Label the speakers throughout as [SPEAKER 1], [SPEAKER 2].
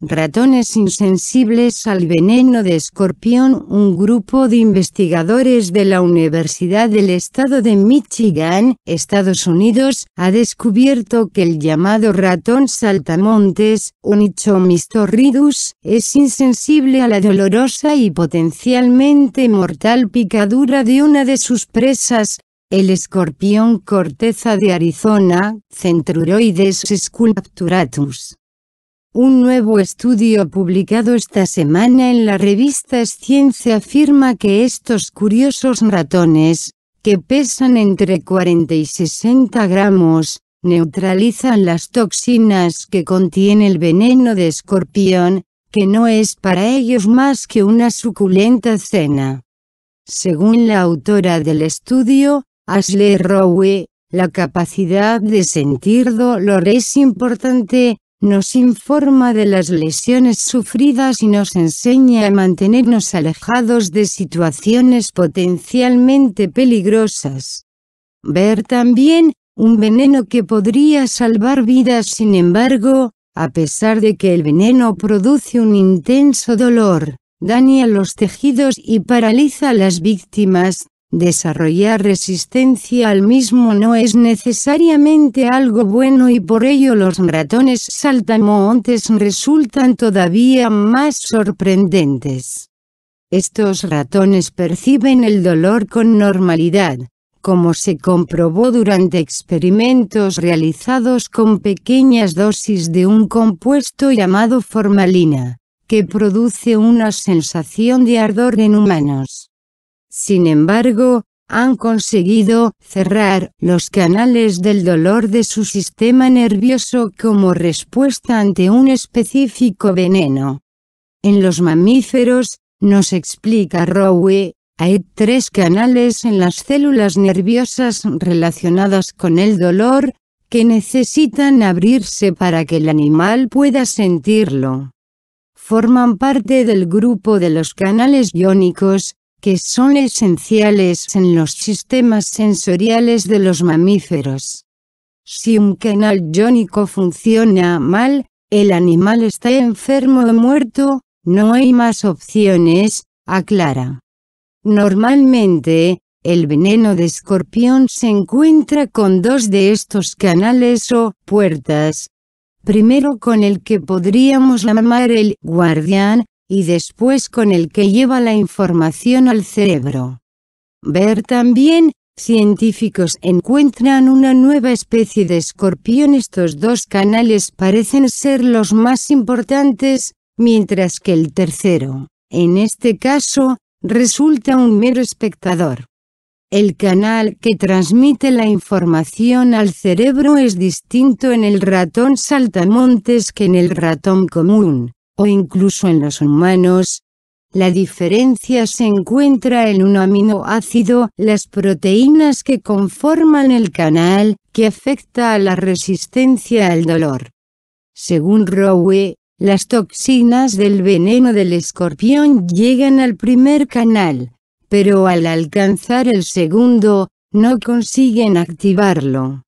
[SPEAKER 1] Ratones insensibles al veneno de escorpión Un grupo de investigadores de la Universidad del Estado de Michigan, Estados Unidos, ha descubierto que el llamado ratón saltamontes, Unichomistorridus, es insensible a la dolorosa y potencialmente mortal picadura de una de sus presas, el escorpión corteza de Arizona, Centruroides sculpturatus. Un nuevo estudio publicado esta semana en la revista Science afirma que estos curiosos ratones, que pesan entre 40 y 60 gramos, neutralizan las toxinas que contiene el veneno de escorpión, que no es para ellos más que una suculenta cena. Según la autora del estudio, Ashley Rowe, la capacidad de sentir dolor es importante, nos informa de las lesiones sufridas y nos enseña a mantenernos alejados de situaciones potencialmente peligrosas. Ver también, un veneno que podría salvar vidas sin embargo, a pesar de que el veneno produce un intenso dolor, daña los tejidos y paraliza a las víctimas, Desarrollar resistencia al mismo no es necesariamente algo bueno y por ello los ratones saltamontes resultan todavía más sorprendentes. Estos ratones perciben el dolor con normalidad, como se comprobó durante experimentos realizados con pequeñas dosis de un compuesto llamado formalina, que produce una sensación de ardor en humanos. Sin embargo, han conseguido cerrar los canales del dolor de su sistema nervioso como respuesta ante un específico veneno. En los mamíferos, nos explica Rowe, hay tres canales en las células nerviosas relacionadas con el dolor, que necesitan abrirse para que el animal pueda sentirlo. Forman parte del grupo de los canales iónicos, que son esenciales en los sistemas sensoriales de los mamíferos. Si un canal iónico funciona mal, el animal está enfermo o muerto, no hay más opciones, aclara. Normalmente, el veneno de escorpión se encuentra con dos de estos canales o puertas. Primero con el que podríamos llamar el guardián, y después con el que lleva la información al cerebro. Ver también, científicos encuentran una nueva especie de escorpión. Estos dos canales parecen ser los más importantes, mientras que el tercero, en este caso, resulta un mero espectador. El canal que transmite la información al cerebro es distinto en el ratón saltamontes que en el ratón común o incluso en los humanos, la diferencia se encuentra en un aminoácido, las proteínas que conforman el canal que afecta a la resistencia al dolor. Según Rowe, las toxinas del veneno del escorpión llegan al primer canal, pero al alcanzar el segundo, no consiguen activarlo.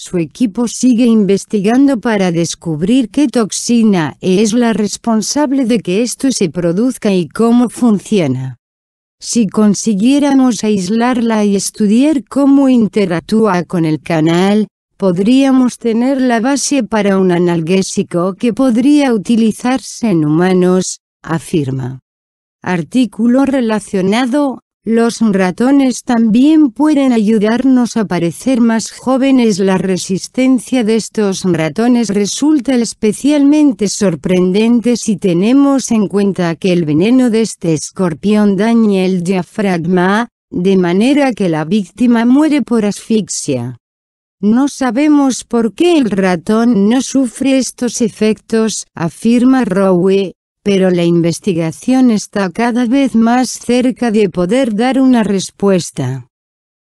[SPEAKER 1] Su equipo sigue investigando para descubrir qué toxina es la responsable de que esto se produzca y cómo funciona. Si consiguiéramos aislarla y estudiar cómo interactúa con el canal, podríamos tener la base para un analgésico que podría utilizarse en humanos, afirma. Artículo relacionado, los ratones también pueden ayudarnos a parecer más jóvenes. La resistencia de estos ratones resulta especialmente sorprendente si tenemos en cuenta que el veneno de este escorpión daña el diafragma, de manera que la víctima muere por asfixia. No sabemos por qué el ratón no sufre estos efectos, afirma Rowe, pero la investigación está cada vez más cerca de poder dar una respuesta.